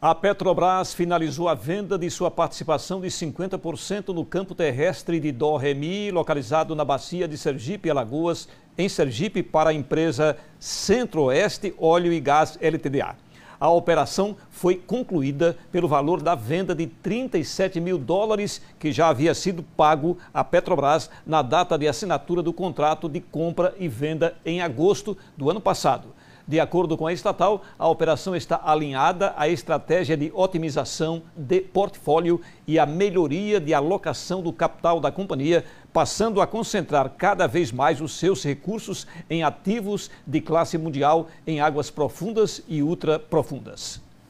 A Petrobras finalizou a venda de sua participação de 50% no campo terrestre de Dó-Remi, localizado na bacia de Sergipe, Alagoas, em Sergipe, para a empresa Centro-Oeste Óleo e Gás LTDA. A operação foi concluída pelo valor da venda de 37 mil dólares que já havia sido pago à Petrobras na data de assinatura do contrato de compra e venda em agosto do ano passado. De acordo com a estatal, a operação está alinhada à estratégia de otimização de portfólio e à melhoria de alocação do capital da companhia, passando a concentrar cada vez mais os seus recursos em ativos de classe mundial em águas profundas e ultraprofundas.